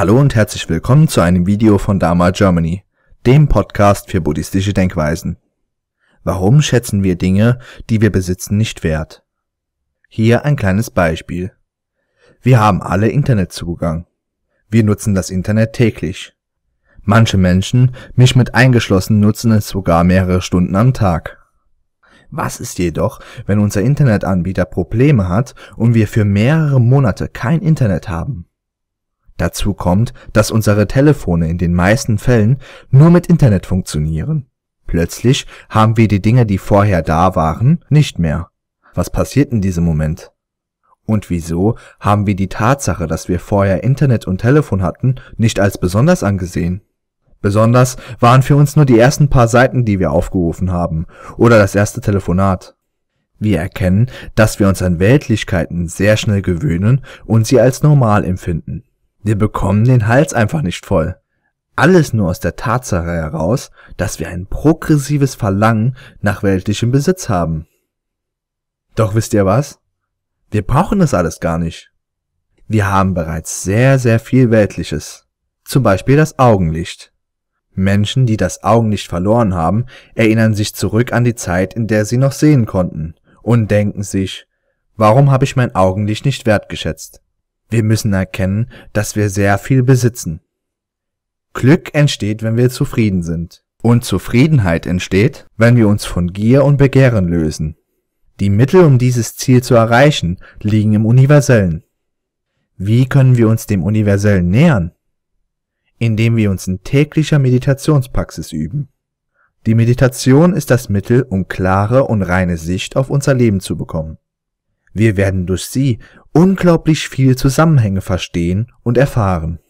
Hallo und herzlich willkommen zu einem Video von Dharma Germany, dem Podcast für buddhistische Denkweisen. Warum schätzen wir Dinge, die wir besitzen, nicht wert? Hier ein kleines Beispiel. Wir haben alle Internetzugang. Wir nutzen das Internet täglich. Manche Menschen, mich mit eingeschlossen, nutzen es sogar mehrere Stunden am Tag. Was ist jedoch, wenn unser Internetanbieter Probleme hat und wir für mehrere Monate kein Internet haben? Dazu kommt, dass unsere Telefone in den meisten Fällen nur mit Internet funktionieren. Plötzlich haben wir die Dinge, die vorher da waren, nicht mehr. Was passiert in diesem Moment? Und wieso haben wir die Tatsache, dass wir vorher Internet und Telefon hatten, nicht als besonders angesehen? Besonders waren für uns nur die ersten paar Seiten, die wir aufgerufen haben, oder das erste Telefonat. Wir erkennen, dass wir uns an Weltlichkeiten sehr schnell gewöhnen und sie als normal empfinden. Wir bekommen den Hals einfach nicht voll. Alles nur aus der Tatsache heraus, dass wir ein progressives Verlangen nach weltlichem Besitz haben. Doch wisst ihr was? Wir brauchen das alles gar nicht. Wir haben bereits sehr, sehr viel Weltliches. Zum Beispiel das Augenlicht. Menschen, die das Augenlicht verloren haben, erinnern sich zurück an die Zeit, in der sie noch sehen konnten und denken sich, warum habe ich mein Augenlicht nicht wertgeschätzt? Wir müssen erkennen, dass wir sehr viel besitzen. Glück entsteht, wenn wir zufrieden sind. Und Zufriedenheit entsteht, wenn wir uns von Gier und Begehren lösen. Die Mittel, um dieses Ziel zu erreichen, liegen im Universellen. Wie können wir uns dem Universellen nähern? Indem wir uns in täglicher Meditationspraxis üben. Die Meditation ist das Mittel, um klare und reine Sicht auf unser Leben zu bekommen. Wir werden durch sie unglaublich viele Zusammenhänge verstehen und erfahren